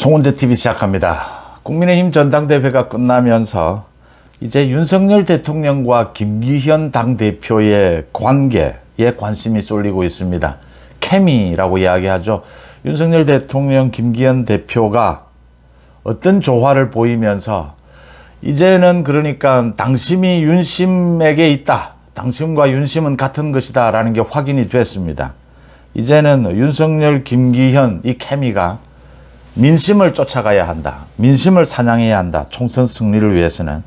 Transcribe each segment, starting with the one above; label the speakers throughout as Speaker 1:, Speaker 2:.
Speaker 1: 송은재 TV 시작합니다. 국민의힘 전당대회가 끝나면서 이제 윤석열 대통령과 김기현 당대표의 관계에 관심이 쏠리고 있습니다. 케미라고 이야기하죠. 윤석열 대통령, 김기현 대표가 어떤 조화를 보이면서 이제는 그러니까 당심이 윤심에게 있다. 당심과 윤심은 같은 것이다. 라는 게 확인이 됐습니다. 이제는 윤석열, 김기현 이 케미가 민심을 쫓아가야 한다. 민심을 사냥해야 한다. 총선 승리를 위해서는.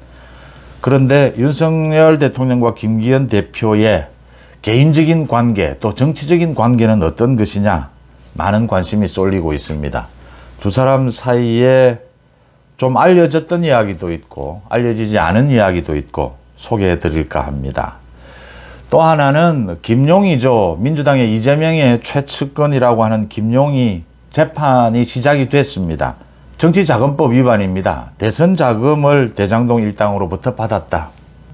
Speaker 1: 그런데 윤석열 대통령과 김기현 대표의 개인적인 관계 또 정치적인 관계는 어떤 것이냐 많은 관심이 쏠리고 있습니다. 두 사람 사이에 좀 알려졌던 이야기도 있고 알려지지 않은 이야기도 있고 소개해 드릴까 합니다. 또 하나는 김용이죠. 민주당의 이재명의 최측근이라고 하는 김용이 재판이 시작이 됐습니다. 정치자금법 위반입니다. 대선 자금을 대장동 일당으로부터 받았다.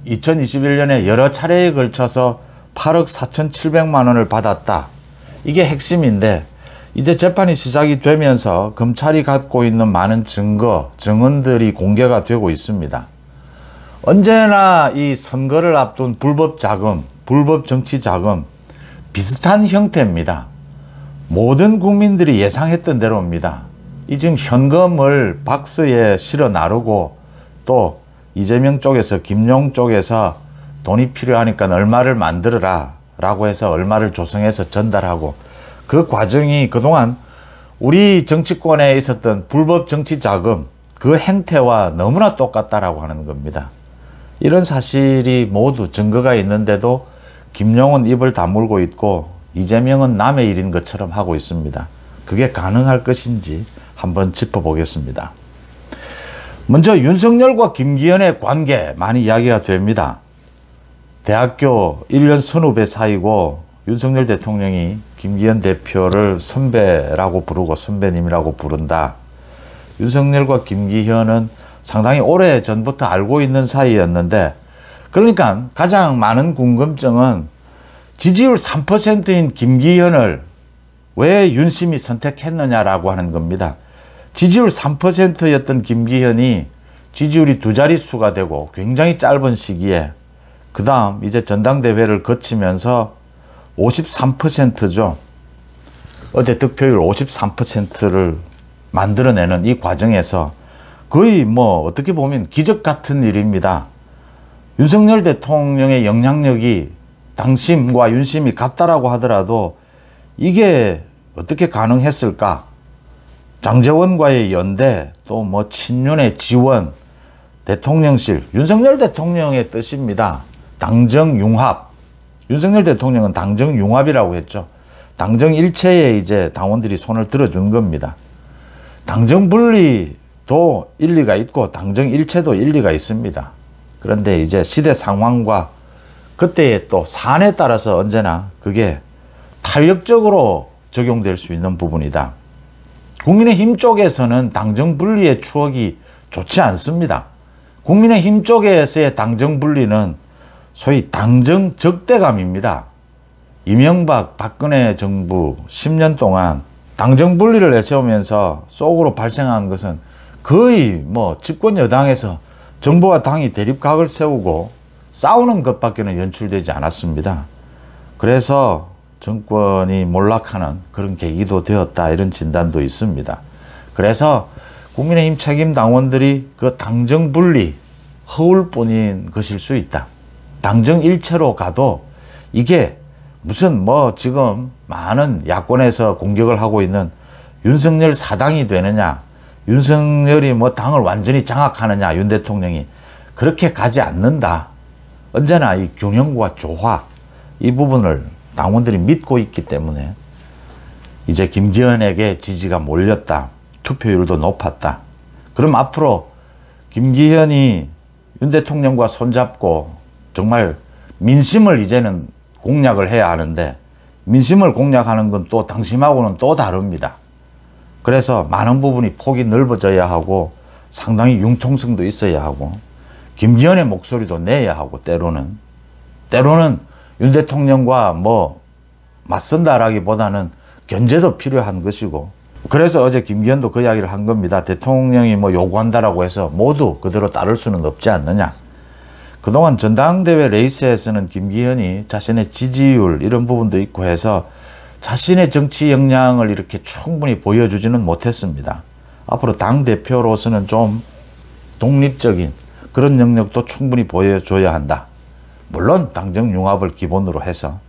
Speaker 1: 2021년에 여러 차례에 걸쳐서 8억 4,700만 원을 받았다. 이게 핵심인데 이제 재판이 시작이 되면서 검찰이 갖고 있는 많은 증거, 증언들이 공개가 되고 있습니다. 언제나 이 선거를 앞둔 불법 자금, 불법 정치 자금 비슷한 형태입니다. 모든 국민들이 예상했던 대로입니다. 이 지금 현금을 박스에 실어 나르고 또 이재명 쪽에서 김용 쪽에서 돈이 필요하니까 얼마를 만들어라 라고 해서 얼마를 조성해서 전달하고 그 과정이 그동안 우리 정치권에 있었던 불법 정치 자금 그 행태와 너무나 똑같다라고 하는 겁니다. 이런 사실이 모두 증거가 있는데도 김용은 입을 다물고 있고 이재명은 남의 일인 것처럼 하고 있습니다. 그게 가능할 것인지 한번 짚어보겠습니다. 먼저 윤석열과 김기현의 관계 많이 이야기가 됩니다. 대학교 1년 선후배 사이고 윤석열 대통령이 김기현 대표를 선배라고 부르고 선배님이라고 부른다. 윤석열과 김기현은 상당히 오래 전부터 알고 있는 사이였는데 그러니까 가장 많은 궁금증은 지지율 3%인 김기현을 왜 윤심이 선택했느냐라고 하는 겁니다. 지지율 3%였던 김기현이 지지율이 두 자릿수가 되고 굉장히 짧은 시기에 그 다음 이제 전당대회를 거치면서 53%죠. 어제 득표율 53%를 만들어내는 이 과정에서 거의 뭐 어떻게 보면 기적 같은 일입니다. 윤석열 대통령의 영향력이 당심과 윤심이 같다라고 하더라도 이게 어떻게 가능했을까? 장재원과의 연대, 또 뭐 친윤의 지원, 대통령실, 윤석열 대통령의 뜻입니다. 당정융합. 윤석열 대통령은 당정융합이라고 했죠. 당정일체에 이제 당원들이 손을 들어준 겁니다. 당정분리도 일리가 있고 당정일체도 일리가 있습니다. 그런데 이제 시대 상황과 그때의 또 사안에 따라서 언제나 그게 탄력적으로 적용될 수 있는 부분이다. 국민의힘 쪽에서는 당정 분리의 추억이 좋지 않습니다. 국민의힘 쪽에서의 당정 분리는 소위 당정 적대감입니다. 이명박 박근혜 정부 10년 동안 당정 분리를 내세우면서 속으로 발생한 것은 거의 뭐 집권 여당에서 정부와 당이 대립각을 세우고 싸우는 것밖에는 연출되지 않았습니다. 그래서 정권이 몰락하는 그런 계기도 되었다 이런 진단도 있습니다. 그래서 국민의힘 책임 당원들이 그 당정 분리 허울뿐인 것일 수 있다. 당정 일체로 가도 이게 무슨 뭐 지금 많은 야권에서 공격을 하고 있는 윤석열 사당이 되느냐 윤석열이 뭐 당을 완전히 장악하느냐 윤 대통령이 그렇게 가지 않는다. 언제나 이 균형과 조화 이 부분을 당원들이 믿고 있기 때문에 이제 김기현에게 지지가 몰렸다. 투표율도 높았다. 그럼 앞으로 김기현이 윤 대통령과 손잡고 정말 민심을 이제는 공략을 해야 하는데 민심을 공략하는 건 또 당심하고는 또 다릅니다. 그래서 많은 부분이 폭이 넓어져야 하고 상당히 융통성도 있어야 하고 김기현의 목소리도 내야 하고 때로는 때로는 윤 대통령과 뭐 맞선다라기보다는 견제도 필요한 것이고 그래서 어제 김기현도 그 이야기를 한 겁니다. 대통령이 뭐 요구한다라고 해서 모두 그대로 따를 수는 없지 않느냐. 그동안 전당대회 레이스에서는 김기현이 자신의 지지율 이런 부분도 있고 해서 자신의 정치 역량을 이렇게 충분히 보여주지는 못했습니다. 앞으로 당대표로서는 좀 독립적인 그런 영역도 충분히 보여줘야 한다. 물론 당정 융합을 기본으로 해서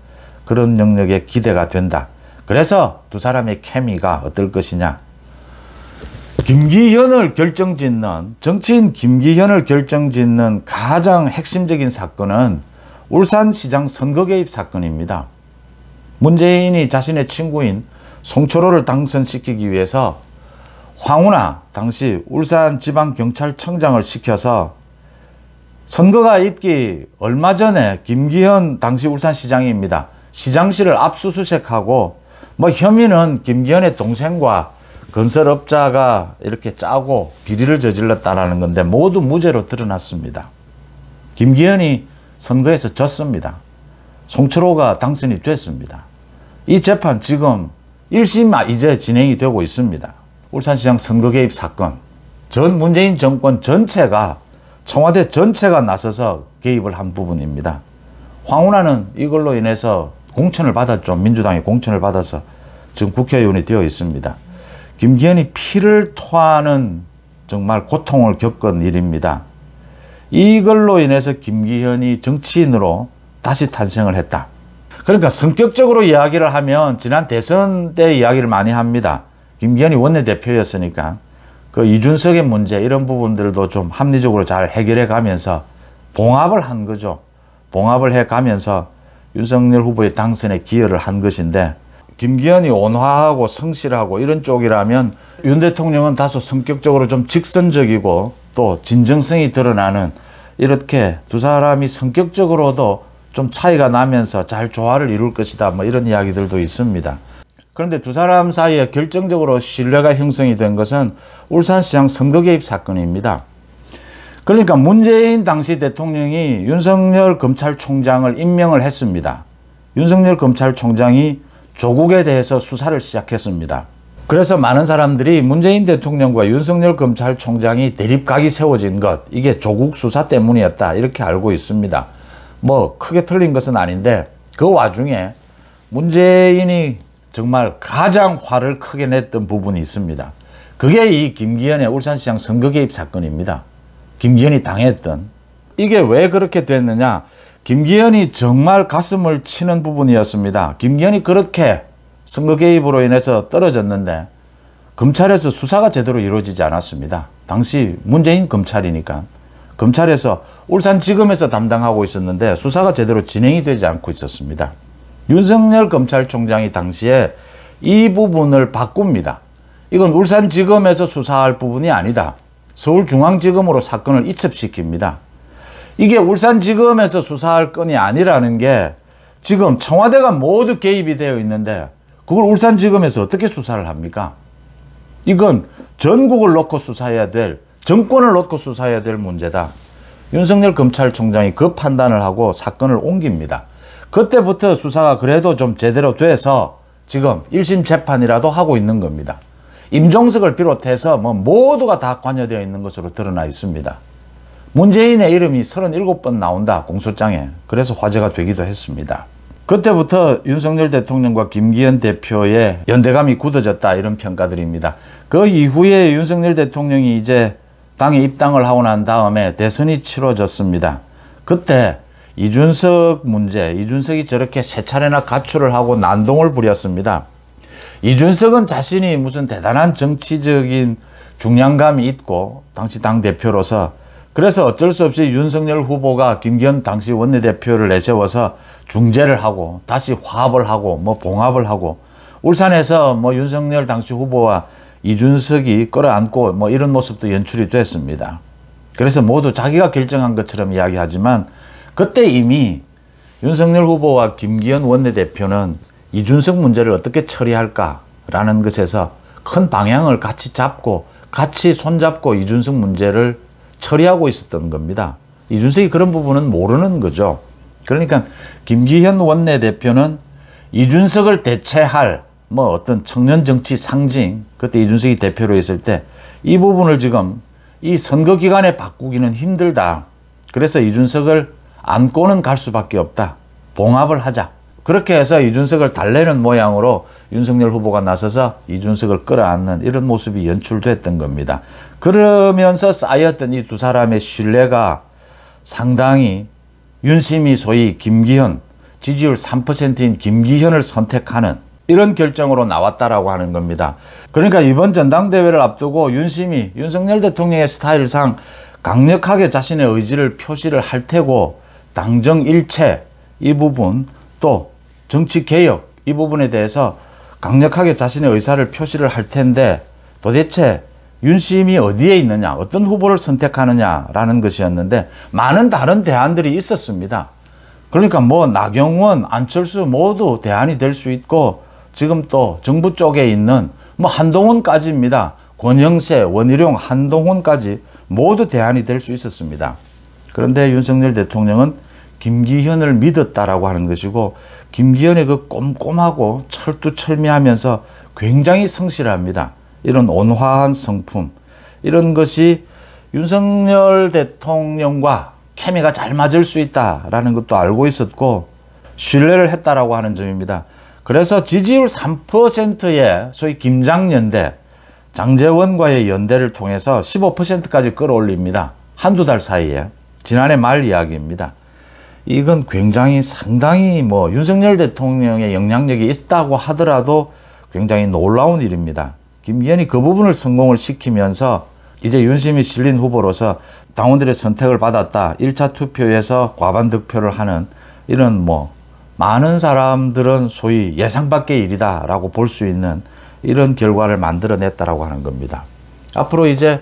Speaker 1: 그런 영역에 기대가 된다. 그래서 두 사람의 케미가 어떨 것이냐. 김기현을 결정짓는 정치인 김기현을 결정짓는 가장 핵심적인 사건은 울산시장 선거 개입 사건입니다. 문재인이 자신의 친구인 송철호를 당선시키기 위해서 황운하 당시 울산지방경찰청장을 시켜서 선거가 있기 얼마 전에 김기현 당시 울산시장입니다. 시장실을 압수수색하고 뭐 혐의는 김기현의 동생과 건설업자가 이렇게 짜고 비리를 저질렀다는 건데 모두 무죄로 드러났습니다. 김기현이 선거에서 졌습니다. 송철호가 당선이 됐습니다. 이 재판 지금 1심 아, 이제 진행이 되고 있습니다. 울산시장 선거 개입 사건 전 문재인 정권 전체가 청와대 전체가 나서서 개입을 한 부분입니다. 황운하는 이걸로 인해서 공천을 받았죠. 민주당이 공천을 받아서 지금 국회의원이 되어 있습니다. 김기현이 피를 토하는 정말 고통을 겪은 일입니다. 이걸로 인해서 김기현이 정치인으로 다시 탄생을 했다. 그러니까 성격적으로 이야기를 하면 지난 대선 때 이야기를 많이 합니다. 김기현이 원내대표였으니까 그 이준석의 문제 이런 부분들도 좀 합리적으로 잘 해결해 가면서 봉합을 한 거죠. 봉합을 해 가면서 윤석열 후보의 당선에 기여를 한 것인데 김기현이 온화하고 성실하고 이런 쪽이라면 윤 대통령은 다소 성격적으로 좀 직선적이고 또 진정성이 드러나는 이렇게 두 사람이 성격적으로도 좀 차이가 나면서 잘 조화를 이룰 것이다 뭐 이런 이야기들도 있습니다. 그런데 두 사람 사이에 결정적으로 신뢰가 형성이 된 것은 울산시장 선거 개입 사건입니다. 그러니까 문재인 당시 대통령이 윤석열 검찰총장을 임명을 했습니다. 윤석열 검찰총장이 조국에 대해서 수사를 시작했습니다. 그래서 많은 사람들이 문재인 대통령과 윤석열 검찰총장이 대립각이 세워진 것, 이게 조국 수사 때문이었다, 이렇게 알고 있습니다. 뭐, 크게 틀린 것은 아닌데, 그 와중에 문재인이 정말 가장 화를 크게 냈던 부분이 있습니다. 그게 이 김기현의 울산시장 선거 개입 사건입니다. 김기현이 당했던 이게 왜 그렇게 됐느냐 김기현이 정말 가슴을 치는 부분이었습니다. 김기현이 그렇게 선거 개입으로 인해서 떨어졌는데 검찰에서 수사가 제대로 이루어지지 않았습니다. 당시 문재인 검찰이니까 검찰에서 울산지검에서 담당하고 있었는데 수사가 제대로 진행이 되지 않고 있었습니다. 윤석열 검찰총장이 당시에 이 부분을 바꿉니다. 이건 울산지검에서 수사할 부분이 아니다. 서울중앙지검으로 사건을 이첩시킵니다. 이게 울산지검에서 수사할 건이 아니라는 게 지금 청와대가 모두 개입이 되어 있는데 그걸 울산지검에서 어떻게 수사를 합니까? 이건 전국을 놓고 수사해야 될 정권을 놓고 수사해야 될 문제다. 윤석열 검찰총장이 그 판단을 하고 사건을 옮깁니다. 그때부터 수사가 그래도 좀 제대로 돼서 지금 1심 재판이라도 하고 있는 겁니다. 임종석을 비롯해서 뭐 모두가 다 관여되어 있는 것으로 드러나 있습니다. 문재인의 이름이 37번 나온다 공소장에 그래서 화제가 되기도 했습니다. 그때부터 윤석열 대통령과 김기현 대표의 연대감이 굳어졌다 이런 평가들입니다. 그 이후에 윤석열 대통령이 이제 당에 입당을 하고 난 다음에 대선이 치러졌습니다. 그때 이준석 문제, 이준석이 저렇게 세 차례나 가출을 하고 난동을 부렸습니다. 이준석은 자신이 무슨 대단한 정치적인 중량감이 있고 당시 당대표로서 그래서 어쩔 수 없이 윤석열 후보가 김기현 당시 원내대표를 내세워서 중재를 하고 다시 화합을 하고 뭐 봉합을 하고 울산에서 뭐 윤석열 당시 후보와 이준석이 끌어안고 뭐 이런 모습도 연출이 됐습니다. 그래서 모두 자기가 결정한 것처럼 이야기하지만 그때 이미 윤석열 후보와 김기현 원내대표는 이준석 문제를 어떻게 처리할까라는 것에서 큰 방향을 같이 잡고 같이 손잡고 이준석 문제를 처리하고 있었던 겁니다. 이준석이 그런 부분은 모르는 거죠. 그러니까 김기현 원내대표는 이준석을 대체할 뭐 어떤 청년 정치 상징 그때 이준석이 대표로 있을 때 이 부분을 지금 이 선거 기간에 바꾸기는 힘들다. 그래서 이준석을 안고는 갈 수밖에 없다. 봉합을 하자. 그렇게 해서 이준석을 달래는 모양으로 윤석열 후보가 나서서 이준석을 끌어안는 이런 모습이 연출됐던 겁니다. 그러면서 쌓였던 이 두 사람의 신뢰가 상당히 윤심이 소위 김기현, 지지율 3%인 김기현을 선택하는 이런 결정으로 나왔다라고 하는 겁니다. 그러니까 이번 전당대회를 앞두고 윤심이 윤석열 대통령의 스타일상 강력하게 자신의 의지를 표시를 할 테고 당정일체 이 부분 또 정치개혁 이 부분에 대해서 강력하게 자신의 의사를 표시를 할 텐데 도대체 윤심이 어디에 있느냐 어떤 후보를 선택하느냐라는 것이었는데 많은 다른 대안들이 있었습니다. 그러니까 뭐 나경원 안철수 모두 대안이 될 수 있고 지금 또 정부 쪽에 있는 뭐 한동훈까지입니다. 권영세 원희룡 한동훈까지 모두 대안이 될 수 있었습니다. 그런데 윤석열 대통령은 김기현을 믿었다라고 하는 것이고 김기현의 그 꼼꼼하고 철두철미하면서 굉장히 성실합니다. 이런 온화한 성품 이런 것이 윤석열 대통령과 케미가 잘 맞을 수 있다라는 것도 알고 있었고 신뢰를 했다라고 하는 점입니다. 그래서 지지율 3%의 소위 김장연대 장재원과의 연대를 통해서 15%까지 끌어올립니다. 한두 달 사이에. 지난해 말 이야기입니다. 이건 굉장히 상당히 뭐 윤석열 대통령의 영향력이 있다고 하더라도 굉장히 놀라운 일입니다. 김기현이 그 부분을 성공을 시키면서 이제 윤심이 실린 후보로서 당원들의 선택을 받았다. 1차 투표에서 과반 득표를 하는 이런 뭐 많은 사람들은 소위 예상 밖의 일이다라고 볼 수 있는 이런 결과를 만들어냈다라고 하는 겁니다. 앞으로 이제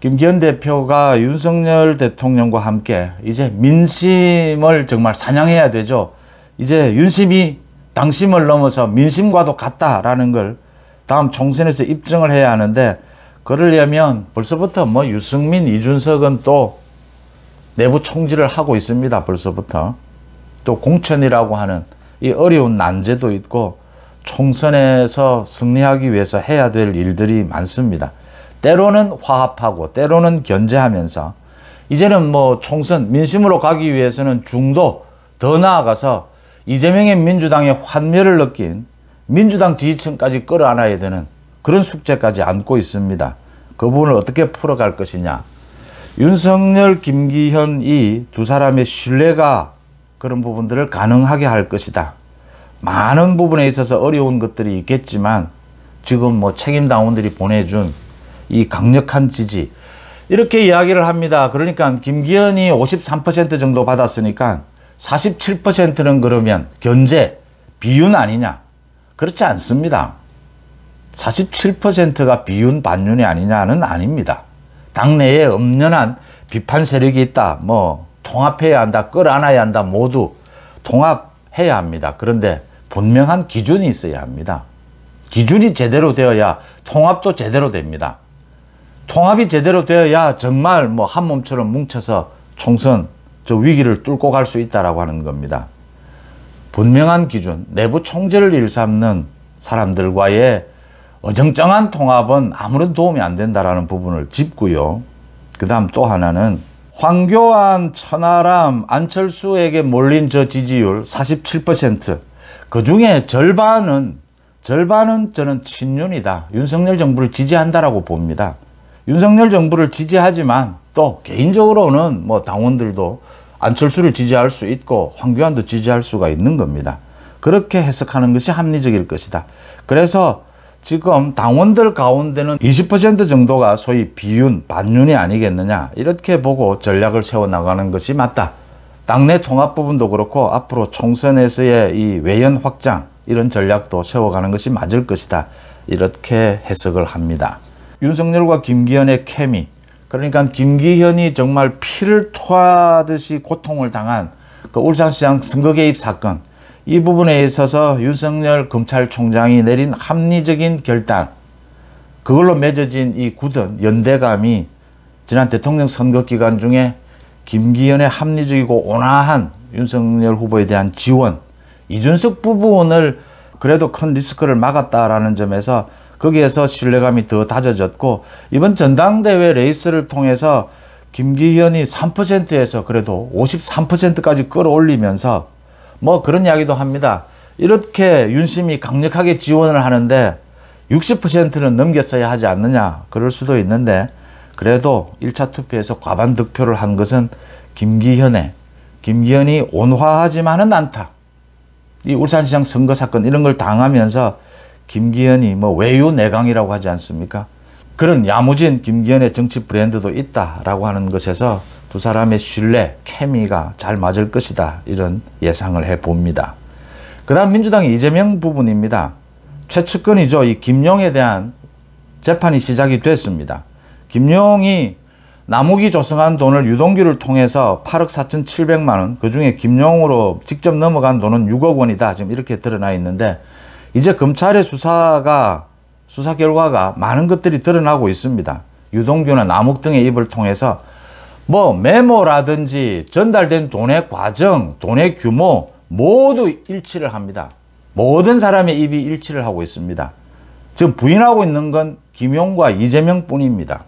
Speaker 1: 김기현 대표가 윤석열 대통령과 함께 이제 민심을 정말 사냥해야 되죠. 이제 윤심이 당심을 넘어서 민심과도 같다라는 걸 다음 총선에서 입증을 해야 하는데 그러려면 벌써부터 뭐 유승민, 이준석은 또 내부 총질을 하고 있습니다. 벌써부터. 또 공천이라고 하는 이 어려운 난제도 있고 총선에서 승리하기 위해서 해야 될 일들이 많습니다. 때로는 화합하고 때로는 견제하면서 이제는 뭐 총선 민심으로 가기 위해서는 중도 더 나아가서 이재명의 민주당의 환멸을 느낀 민주당 지지층까지 끌어안아야 되는 그런 숙제까지 안고 있습니다. 그 부분을 어떻게 풀어갈 것이냐. 윤석열, 김기현 이 두 사람의 신뢰가 그런 부분들을 가능하게 할 것이다. 많은 부분에 있어서 어려운 것들이 있겠지만 지금 뭐 책임 당원들이 보내준 이 강력한 지지 이렇게 이야기를 합니다. 그러니까 김기현이 53% 정도 받았으니까 47%는 그러면 견제 비윤 아니냐? 그렇지 않습니다. 47%가 비윤 반윤이 아니냐는 아닙니다. 당내에 엄연한 비판 세력이 있다. 뭐 통합해야 한다. 끌어안아야 한다. 모두 통합해야 합니다. 그런데 분명한 기준이 있어야 합니다. 기준이 제대로 되어야 통합도 제대로 됩니다. 통합이 제대로 되어야 정말 뭐 한 몸처럼 뭉쳐서 총선 저 위기를 뚫고 갈 수 있다라고 하는 겁니다. 분명한 기준, 내부 총재를 일삼는 사람들과의 어정쩡한 통합은 아무런 도움이 안 된다라는 부분을 짚고요. 그 다음 또 하나는 황교안, 천하람, 안철수에게 몰린 저 지지율 47%. 그 중에 절반은, 절반은 저는 친윤이다. 윤석열 정부를 지지한다라고 봅니다. 윤석열 정부를 지지하지만 또 개인적으로는 뭐 당원들도 안철수를 지지할 수 있고 황교안도 지지할 수가 있는 겁니다. 그렇게 해석하는 것이 합리적일 것이다. 그래서 지금 당원들 가운데는 20% 정도가 소위 비윤, 반윤이 아니겠느냐 이렇게 보고 전략을 세워나가는 것이 맞다. 당내 통합 부분도 그렇고 앞으로 총선에서의 이 외연 확장 이런 전략도 세워가는 것이 맞을 것이다. 이렇게 해석을 합니다. 윤석열과 김기현의 케미 그러니까 김기현이 정말 피를 토하듯이 고통을 당한 그 울산시장 선거 개입 사건 이 부분에 있어서 윤석열 검찰총장이 내린 합리적인 결단 그걸로 맺어진 이 굳은 연대감이 지난 대통령 선거 기간 중에 김기현의 합리적이고 온화한 윤석열 후보에 대한 지원 이준석 부분을 그래도 큰 리스크를 막았다라는 점에서 거기에서 신뢰감이 더 다져졌고 이번 전당대회 레이스를 통해서 김기현이 3%에서 그래도 53%까지 끌어올리면서 뭐 그런 이야기도 합니다. 이렇게 윤심이 강력하게 지원을 하는데 60%는 넘겼어야 하지 않느냐 그럴 수도 있는데 그래도 1차 투표에서 과반 득표를 한 것은 김기현의 김기현이 온화하지만은 않다. 이 울산시장 선거 사건 이런 걸 당하면서 김기현이 뭐 외유 내강이라고 하지 않습니까? 그런 야무진 김기현의 정치 브랜드도 있다라고 하는 것에서 두 사람의 신뢰, 케미가 잘 맞을 것이다 이런 예상을 해봅니다. 그 다음 민주당 이재명 부분입니다. 최측근이죠. 이 김용에 대한 재판이 시작이 됐습니다. 김용이 나무기 조성한 돈을 유동규를 통해서 8억 4천7백만 원, 그 중에 김용으로 직접 넘어간 돈은 6억 원이다. 지금 이렇게 드러나 있는데 이제 검찰의 수사가 수사 결과가 많은 것들이 드러나고 있습니다. 유동규나 남욱 등의 입을 통해서 뭐 메모라든지 전달된 돈의 과정, 돈의 규모 모두 일치를 합니다. 모든 사람의 입이 일치를 하고 있습니다. 지금 부인하고 있는 건 김용과 이재명 뿐입니다.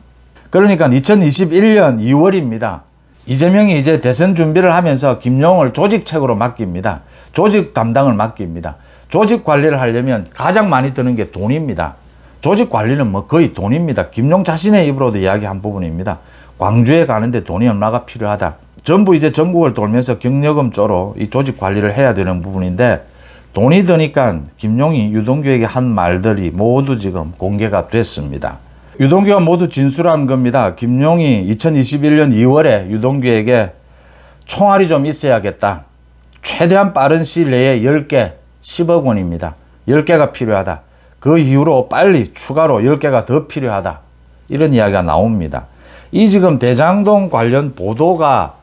Speaker 1: 그러니까 2021년 2월입니다. 이재명이 이제 대선 준비를 하면서 김용을 조직책으로 맡깁니다. 조직 담당을 맡깁니다. 조직 관리를 하려면 가장 많이 드는 게 돈입니다. 조직 관리는 뭐 거의 돈입니다. 김용 자신의 입으로도 이야기한 부분입니다. 광주에 가는데 돈이 얼마가 필요하다. 전부 이제 전국을 돌면서 경력금 쪼로 이 조직 관리를 해야 되는 부분인데 돈이 드니까 김용이 유동규에게 한 말들이 모두 지금 공개가 됐습니다. 유동규가 모두 진술한 겁니다. 김용이 2021년 2월에 유동규에게 총알이 좀 있어야겠다. 최대한 빠른 시일 내에 10개 10억 원입니다. 10개가 필요하다. 그 이후로 빨리 추가로 10개가 더 필요하다. 이런 이야기가 나옵니다. 이 지금 대장동 관련 보도가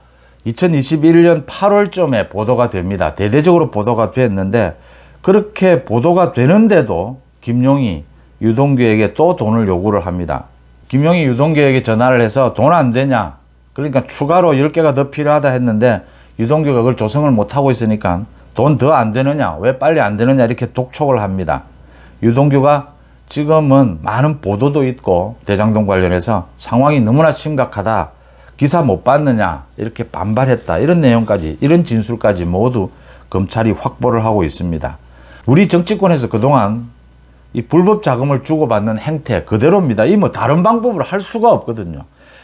Speaker 1: 2021년 8월쯤에 보도가 됩니다. 대대적으로 보도가 됐는데 그렇게 보도가 되는데도 김용희 유동규에게 또 돈을 요구를 합니다. 김용희 유동규에게 전화를 해서 돈 안 되냐 그러니까 추가로 10개가 더 필요하다 했는데 유동규가 그걸 조성을 못하고 있으니까 돈더안 되느냐 왜 빨리 안 되느냐 이렇게 독촉을 합니다. 유동규가 지금은 많은 보도도 있고 대장동 관련해서 상황이 너무나 심각하다. 기사 못 봤느냐 이렇게 반발했다. 이런 내용까지 이런 진술까지 모두 검찰이 확보를 하고 있습니다. 우리 정치권에서 그동안 이 불법 자금을 주고받는 행태 그대로입니다. 이 뭐 다른 방법을 할 수가 없거든요.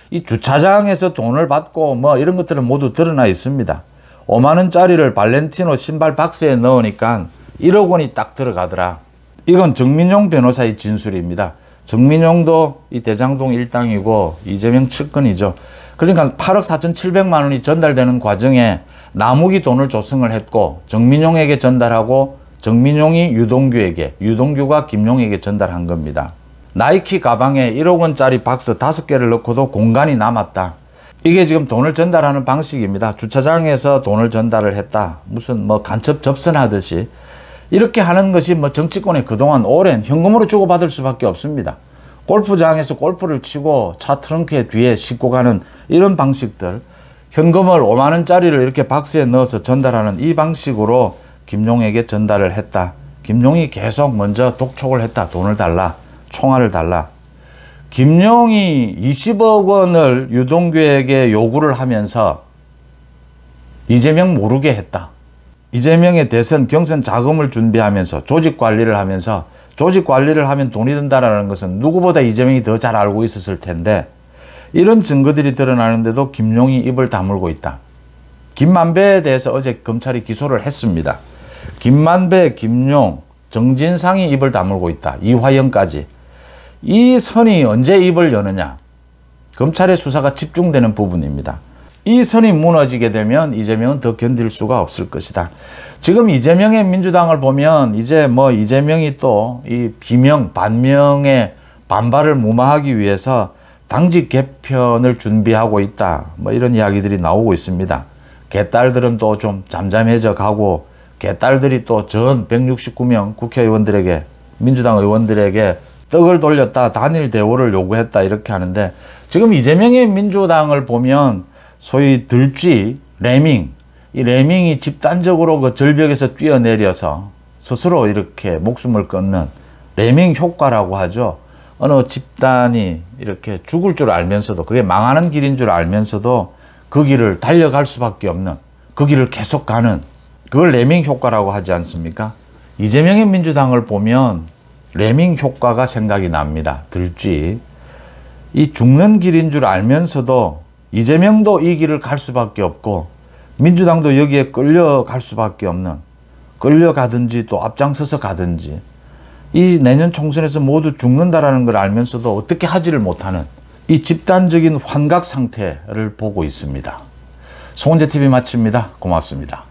Speaker 1: 이 주차장에서 돈을 받고 뭐 이런 것들은 모두 드러나 있습니다. 5만 원짜리를 발렌티노 신발 박스에 넣으니까 1억 원이 딱 들어가더라. 이건 정민용 변호사의 진술입니다. 정민용도 이 대장동 일당이고 이재명 측근이죠. 그러니까 8억 4천7백만 원이 전달되는 과정에 남욱이 돈을 조성을 했고 정민용에게 전달하고 정민용이 유동규에게 유동규가 김용에게 전달한 겁니다. 나이키 가방에 1억 원짜리 박스 5개를 넣고도 공간이 남았다. 이게 지금 돈을 전달하는 방식입니다. 주차장에서 돈을 전달을 했다. 무슨 뭐 간첩 접선하듯이 이렇게 하는 것이 뭐 정치권에 그동안 오랜 현금으로 주고받을 수밖에 없습니다. 골프장에서 골프를 치고 차 트렁크에 뒤에 싣고 가는 이런 방식들 현금을 5만원짜리를 이렇게 박스에 넣어서 전달하는 이 방식으로 김용에게 전달을 했다. 김용이 계속 먼저 독촉을 했다. 돈을 달라. 총알을 달라. 김용이 20억 원을 유동규에게 요구를 하면서 이재명 모르게 했다. 이재명의 대선 경선 자금을 준비하면서 조직 관리를 하면서 조직 관리를 하면 돈이 든다라는 것은 누구보다 이재명이 더 잘 알고 있었을 텐데 이런 증거들이 드러나는데도 김용이 입을 다물고 있다. 김만배에 대해서 어제 검찰이 기소를 했습니다. 김만배, 김용, 정진상이 입을 다물고 있다. 이화영까지. 이 선이 언제 입을 여느냐 검찰의 수사가 집중되는 부분입니다. 이 선이 무너지게 되면 이재명은 더 견딜 수가 없을 것이다. 지금 이재명의 민주당을 보면 이제 뭐 이재명이 또 이 비명 반명의 반발을 무마하기 위해서 당직 개편을 준비하고 있다. 뭐 이런 이야기들이 나오고 있습니다. 개딸들은 또 좀 잠잠해져 가고 개딸들이 또 전 169명 국회의원들에게 민주당 의원들에게 떡을 돌렸다 단일 대우를 요구했다 이렇게 하는데 지금 이재명의 민주당을 보면 소위 들쥐, 레밍 이 레밍이 집단적으로 그 절벽에서 뛰어내려서 스스로 이렇게 목숨을 끊는 레밍 효과라고 하죠. 어느 집단이 이렇게 죽을 줄 알면서도 그게 망하는 길인 줄 알면서도 그 길을 달려갈 수밖에 없는 그 길을 계속 가는 그걸 레밍 효과라고 하지 않습니까? 이재명의 민주당을 보면 레밍 효과가 생각이 납니다. 들쥐. 이 죽는 길인 줄 알면서도 이재명도 이 길을 갈 수밖에 없고 민주당도 여기에 끌려갈 수밖에 없는 끌려가든지 또 앞장서서 가든지 이 내년 총선에서 모두 죽는다라는 걸 알면서도 어떻게 하지를 못하는 이 집단적인 환각 상태를 보고 있습니다. 송은재TV 마칩니다. 고맙습니다.